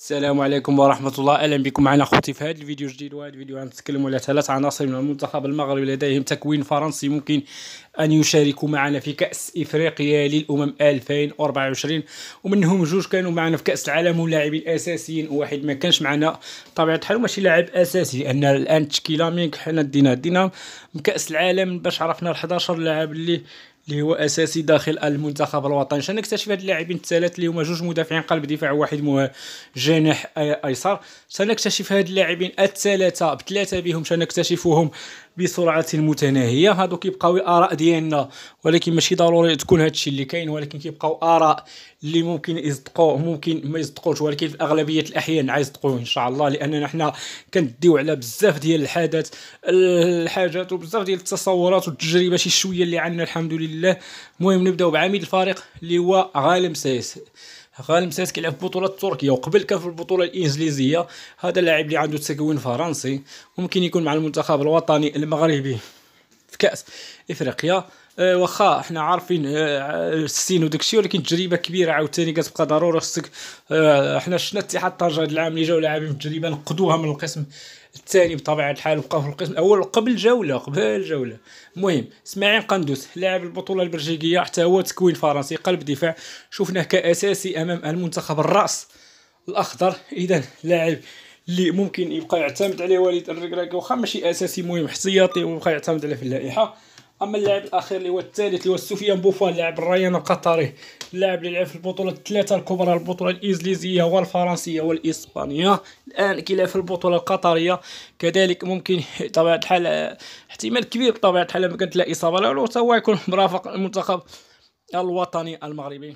السلام عليكم ورحمة الله أهلا بكم معنا خوتي في هذا الفيديو الجديد وهذا الفيديو غنتكلم على ثلاث عناصر من المنتخب المغربي لديهم تكوين فرنسي ممكن أن يشاركوا معنا في كأس إفريقيا للأمم 2024 ومنهم جوج كانوا معنا في كأس العالم ولاعبين أساسيين وواحد ما كانش معنا طبيعة الحال ماشي لاعب أساسي لأن الآن تشكيلة مينك حنا دينا دينا من كأس العالم باش عرفنا ال 11 لاعب اللي اللي هو اساسي داخل المنتخب الوطني نكتشف هاد اللاعبين الثلاث اللي هما جوج مدافعين قلب دفاع واحد مو جناح ايسر نكتشف هاد اللاعبين الثلاثه بثلاثه بهم نكتشفهم بسرعه متناهيه هادو كيبقاو اراء ديالنا ولكن ماشي ضروري تكون هادشي اللي كاين ولكن كيبقاو اراء اللي ممكن يصدقوا ممكن ما يصدقوش ولكن في اغلبيه الاحيان عيصدقوه ان شاء الله لاننا حنا كنديو على بزاف ديال الحدث الحاجات وبزاف ديال التصورات والتجربه شي شويه اللي عندنا الحمد لله المهم نبداو بعميد الفريق اللي هو غالم سايس غالم مساس يلعب في تركيا وقبل كان في البطوله الانجليزيه هذا لاعب اللي عنده تكوين فرنسي ممكن يكون مع المنتخب الوطني المغربي في كاس افريقيا إيه، واخا حنا عارفين إيه، السين وداك الشيء ولكن تجربه كبيره عاوتاني كتبقى ضروري خصك إيه، حنا شفنا اتحاد طنجه هذا العام اللي جاو لاعبين التجربه نقدوها من القسم الثاني بطبيعه الحال وبقاو في القسم الاول قبل جوله قبل جوله المهم اسماعيل قندوس لاعب البطوله البلجيكيه حتى هو تكوين فرنسي قلب دفاع شفناه كاساسي امام المنتخب الراس الاخضر اذا لاعب اللي ممكن يبقى يعتمد عليه وليد الركراكي واخا ماشي اساسي مهم احتياطي ويبقى يعتمد عليه في اللائحه اما اللاعب الاخير اللي هو الثالث اللي هو سفيان بوفال لاعب الريان القطري اللاعب اللي لعب في البطوله الثلاثه الكبرى البطوله الانجليزيه والفرنسيه والاسبانيه الان كيلعب في البطوله القطريه كذلك ممكن طبيعه الحال احتمال كبير بطبيعه الحال ما كانت لا اصابه لا حتى هو يكون مرافق المنتخب الوطني المغربي